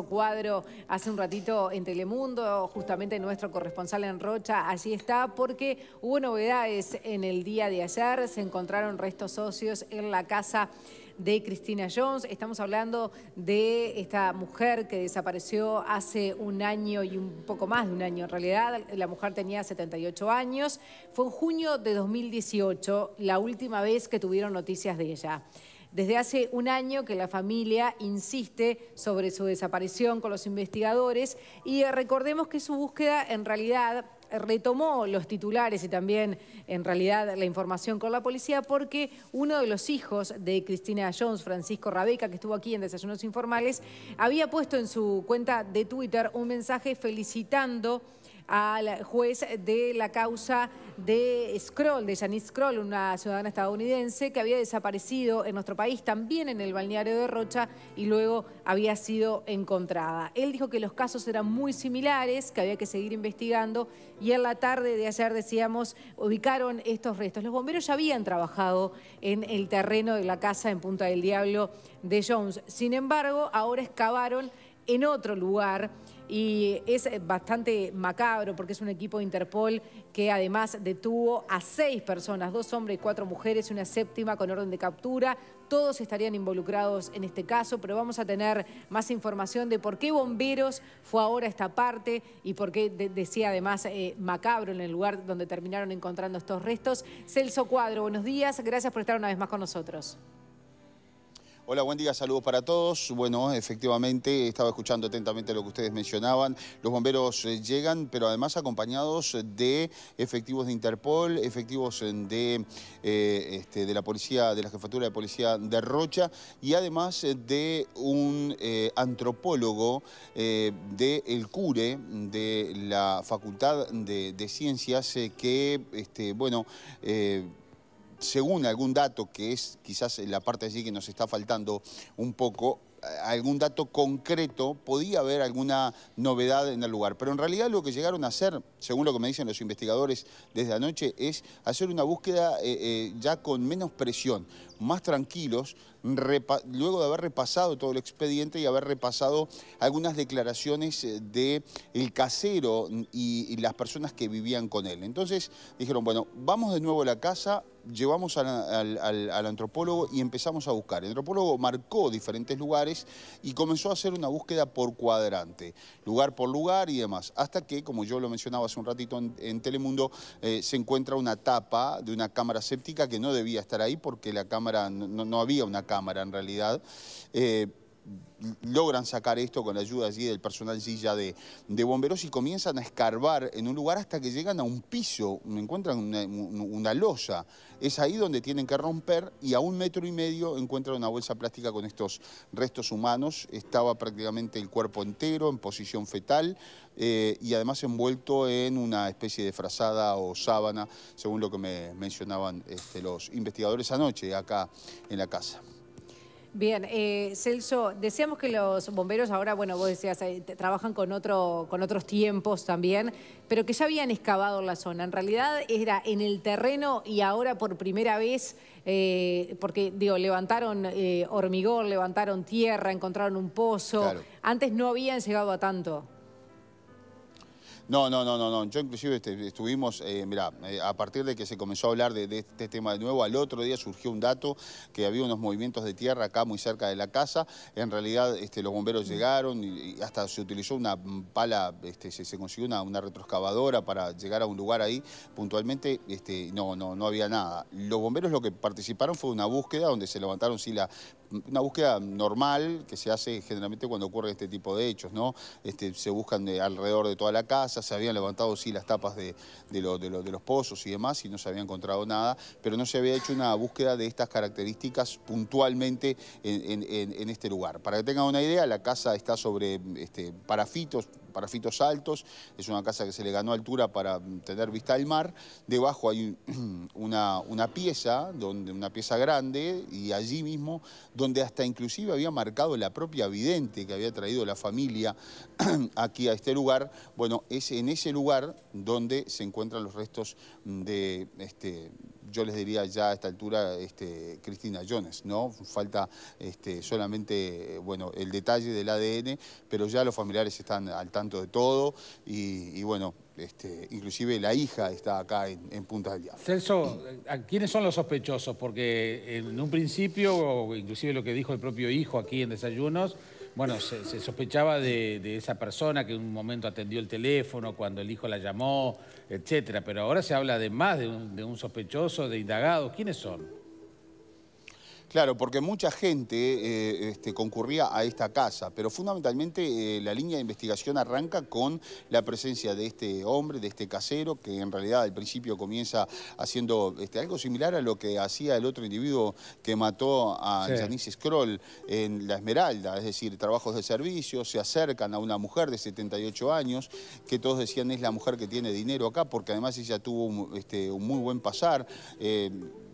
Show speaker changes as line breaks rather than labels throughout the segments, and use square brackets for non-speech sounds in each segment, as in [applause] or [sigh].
Cuadro hace un ratito en Telemundo, justamente nuestro corresponsal en Rocha, allí está porque hubo novedades en el día de ayer, se encontraron restos socios en la casa de Cristina Jones, estamos hablando de esta mujer que desapareció hace un año y un poco más de un año en realidad, la mujer tenía 78 años, fue en junio de 2018 la última vez que tuvieron noticias de ella. Desde hace un año que la familia insiste sobre su desaparición con los investigadores y recordemos que su búsqueda en realidad retomó los titulares y también en realidad la información con la policía porque uno de los hijos de Cristina Jones, Francisco Rabeca, que estuvo aquí en Desayunos Informales, había puesto en su cuenta de Twitter un mensaje felicitando al juez de la causa de Scroll, de Janice Scroll, una ciudadana estadounidense que había desaparecido en nuestro país, también en el balneario de Rocha, y luego había sido encontrada. Él dijo que los casos eran muy similares, que había que seguir investigando, y en la tarde de ayer, decíamos, ubicaron estos restos. Los bomberos ya habían trabajado en el terreno de la casa en Punta del Diablo de Jones. Sin embargo, ahora excavaron en otro lugar y es eh, bastante macabro porque es un equipo de Interpol que además detuvo a seis personas, dos hombres y cuatro mujeres, una séptima con orden de captura. Todos estarían involucrados en este caso, pero vamos a tener más información de por qué bomberos fue ahora esta parte y por qué decía además eh, macabro en el lugar donde terminaron encontrando estos restos. Celso Cuadro, buenos días, gracias por estar una vez más con nosotros.
Hola, buen día, saludos para todos. Bueno, efectivamente, estaba escuchando atentamente lo que ustedes mencionaban. Los bomberos eh, llegan, pero además acompañados de efectivos de Interpol, efectivos eh, de, eh, este, de la policía, de la jefatura de policía de Rocha y además de un antropólogo del CURE, de la Facultad de, Ciencias, que, este, bueno, según algún dato que es quizás la parte allí que nos está faltando un poco, eh, algún dato concreto, podía haber alguna novedad en el lugar. Pero en realidad lo que llegaron a hacer, según lo que me dicen los investigadores desde anoche, es hacer una búsqueda eh, eh, ya con menos presión, más tranquilos, luego de haber repasado todo el expediente y haber repasado algunas declaraciones del el casero y las personas que vivían con él. Entonces dijeron, bueno, vamos de nuevo a la casa, llevamos al, antropólogo y empezamos a buscar. El antropólogo marcó diferentes lugares y comenzó a hacer una búsqueda por cuadrante, lugar por lugar y demás, hasta que, como yo lo mencionaba hace un ratito en, Telemundo, eh, se encuentra una tapa de una cámara séptica que no debía estar ahí porque la cámara, no, había una cámara en realidad. Eh, logran sacar esto con la ayuda allí del personal silla de, bomberos y comienzan a escarbar en un lugar hasta que llegan a un piso, encuentran una, una, losa. Es ahí donde tienen que romper y a un metro y medio encuentran una bolsa plástica con estos restos humanos. Estaba prácticamente el cuerpo entero en posición fetal eh, y además envuelto en una especie de frazada o sábana, según lo que me mencionaban este, los investigadores anoche acá en la casa.
Bien, eh, Celso, decíamos que los bomberos ahora, bueno, vos decías, eh, trabajan con, otro, con otros tiempos también, pero que ya habían excavado la zona. En realidad era en el terreno y ahora por primera vez, eh, porque digo, levantaron eh, hormigón, levantaron tierra, encontraron un pozo. Antes no habían llegado a tanto.
No, no, no, no, no. Yo inclusive este, estuvimos, eh, mirá, eh, a partir de que se comenzó a hablar de, este tema de nuevo, al otro día surgió un dato que había unos movimientos de tierra acá muy cerca de la casa. En realidad este, los bomberos mm. llegaron y, hasta se utilizó una pala, este, se, consiguió una, retroexcavadora para llegar a un lugar ahí. Puntualmente, este, no, no, no había nada. Los bomberos lo que participaron fue una búsqueda donde se levantaron sí la una búsqueda normal que se hace generalmente cuando ocurre este tipo de hechos, ¿no? Este, se buscan eh, alrededor de toda la casa se habían levantado sí las tapas de, los pozos y demás y no se había encontrado nada, pero no se había hecho una búsqueda de estas características puntualmente en, este lugar. Para que tengan una idea, la casa está sobre este, parafitos, parafitos altos, es una casa que se le ganó altura para tener vista al mar. Debajo hay [clears throat] una, una pieza, donde, una pieza grande, y allí mismo, donde hasta inclusive había marcado la propia vidente que había traído la familia [clears throat] aquí a este lugar. Bueno, es en ese lugar donde se encuentran los restos de este yo les diría ya a esta altura, este, Cristina Jones, ¿no? Falta este, solamente, bueno, el detalle del ADN, pero ya los familiares están al tanto de todo y, bueno, este, inclusive la hija está acá en, Punta del Diablo. Celso, ¿quiénes son los sospechosos? Porque en un principio, inclusive lo que dijo el propio hijo aquí en Desayunos, bueno, se, sospechaba de, esa persona que en un momento atendió el teléfono cuando el hijo la llamó, etcétera. Pero ahora se habla de más de un, de un sospechoso, de indagados. ¿Quiénes son? Claro, porque mucha gente eh, este, concurría a esta casa, pero fundamentalmente eh, la línea de investigación arranca con la presencia de este hombre, de este casero, que en realidad al principio comienza haciendo este, algo similar a lo que hacía el otro individuo que mató a Janice Scroll en La Esmeralda, es decir, trabajos de servicio, se acercan a una mujer de 78 años, que todos decían es la mujer que tiene dinero acá, porque además ella tuvo un, este, muy buen pasar. Eh,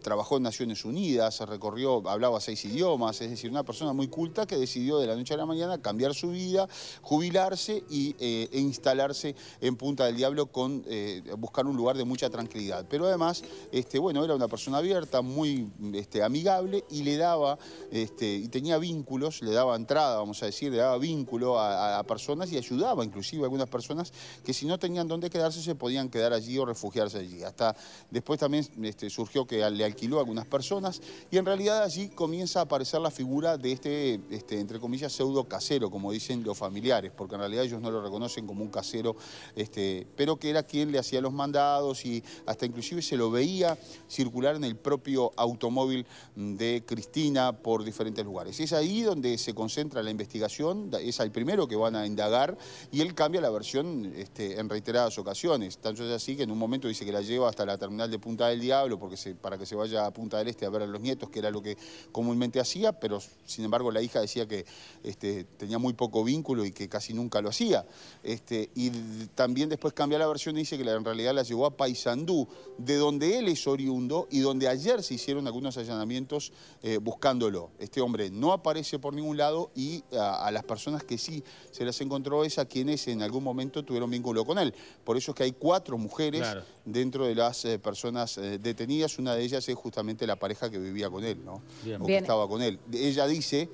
trabajó en Naciones Unidas, recorrió, hablaba seis idiomas, es decir, una persona muy culta que decidió de la noche a la mañana cambiar su vida, jubilarse y, eh, e instalarse en Punta del Diablo con eh, buscar un lugar de mucha tranquilidad. Pero además, este, bueno, era una persona abierta, muy este, amigable y le daba, este, y tenía vínculos, le daba entrada, vamos a decir, le daba vínculo a, personas y ayudaba inclusive a algunas personas que si no tenían dónde quedarse se podían quedar allí o refugiarse allí. Hasta después también este, surgió que le alquiló a algunas personas y en realidad allí comienza a aparecer la figura de este, este, entre comillas, pseudo casero, como dicen los familiares, porque en realidad ellos no lo reconocen como un casero, este, pero que era quien le hacía los mandados y hasta inclusive se lo veía circular en el propio automóvil mm, de Cristina por diferentes lugares. Es ahí donde se concentra la investigación, es al primero que van a indagar y él cambia la versión este, en reiteradas ocasiones. Tanto es así que en un momento dice que la lleva hasta la terminal de Punta del Diablo porque se, para que se vaya a Punta del Este a ver a los nietos, que era lo que comúnmente hacía, pero sin embargo la hija decía que este, tenía muy poco vínculo y que casi nunca lo hacía. Este, y también después cambia la versión y dice que en realidad la llevó a Paysandú, de donde él es oriundo y donde ayer se hicieron algunos allanamientos eh, buscándolo. Este hombre no aparece por ningún lado y a, las personas que sí se las encontró es a quienes en algún momento tuvieron vínculo con él. Por eso es que hay cuatro mujeres dentro de las eh, personas eh, detenidas, una de ellas es justamente la pareja que vivía con él, ¿no? O que estaba con él. Ella dice,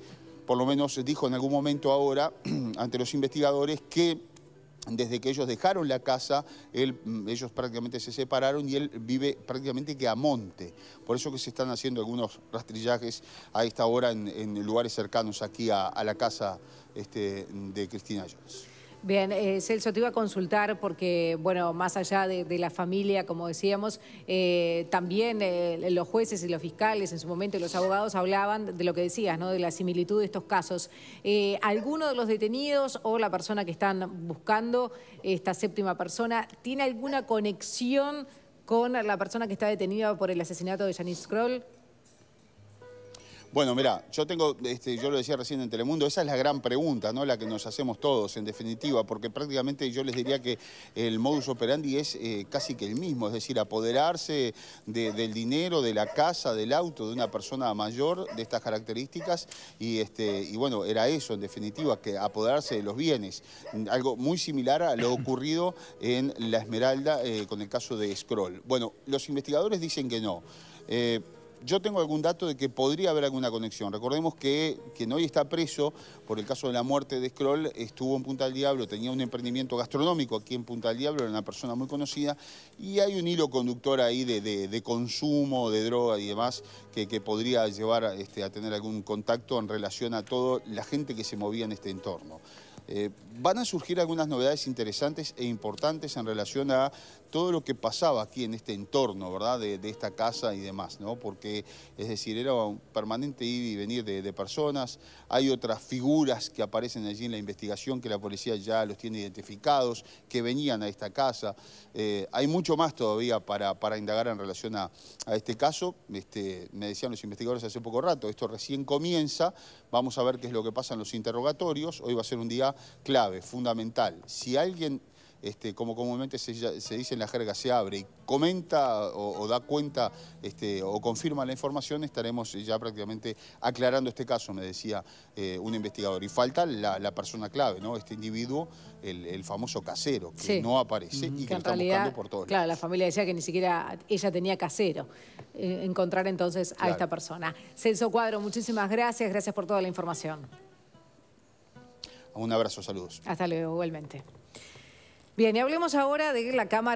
por lo menos dijo en algún momento ahora, [clears throat] ante los investigadores, que desde que ellos dejaron la casa, mm, ellos prácticamente se separaron y él vive prácticamente que a monte. Por eso que se están haciendo algunos rastrillajes a esta hora en, lugares cercanos aquí a, la casa este, de Cristina Jones.
Bien, eh, Celso, te iba a consultar porque, bueno, más allá de, la familia, como decíamos, eh, también eh, los jueces y los fiscales en su momento los abogados hablaban de lo que decías, ¿no? De la similitud de estos casos. ¿Alguno de los detenidos o la persona que están buscando, esta séptima persona, tiene alguna conexión con la persona que está detenida por el asesinato de Janice Kroll?
Bueno, mira, yo tengo, este, yo lo decía recién en Telemundo, esa es la gran pregunta, ¿no? La que nos hacemos todos, en definitiva, porque prácticamente yo les diría que el modus operandi es eh, casi que el mismo, es decir, apoderarse del dinero, de la casa, del auto de una persona mayor de estas características este, y, bueno, era eso, en definitiva, que apoderarse de los bienes. Algo muy similar a lo ocurrido en La Esmeralda eh, con el caso de Scroll. Bueno, los investigadores dicen que no. Eh, yo tengo algún dato de que podría haber alguna conexión. Recordemos que quien hoy está preso por el caso de la muerte de Scroll estuvo en Punta del Diablo, tenía un emprendimiento gastronómico aquí en Punta del Diablo, era una persona muy conocida y hay un hilo conductor ahí de, consumo, de droga y demás que, podría llevar este, a tener algún contacto en relación a toda la gente que se movía en este entorno. Eh, van a surgir algunas novedades interesantes e importantes en relación a todo lo que pasaba aquí en este entorno, ¿verdad? De, esta casa y demás, ¿no? Porque, es decir, era un permanente ir y venir de, personas. Hay otras figuras que aparecen allí en la investigación que la policía ya los tiene identificados, que venían a esta casa. Eh, hay mucho más todavía para, indagar en relación a, este caso. Este, me decían los investigadores hace poco rato, esto recién comienza, vamos a ver qué es lo que pasa en los interrogatorios. Hoy va a ser un día clave, fundamental. Si alguien este, como comúnmente se, dice en la jerga, se abre y comenta o, da cuenta este, o confirma la información, estaremos ya prácticamente aclarando este caso, me decía eh, un investigador. Y falta la, persona clave, ¿no? Este individuo, el, famoso casero, que no aparece y mm. que, lo está buscando por todos Claro,
la familia decía que ni siquiera ella tenía casero. Eh, encontrar entonces a esta persona. Censo Cuadro, muchísimas gracias. Gracias por toda la información.
Un abrazo, saludos.
Hasta luego, igualmente. Bien, y hablemos ahora de la Cámara.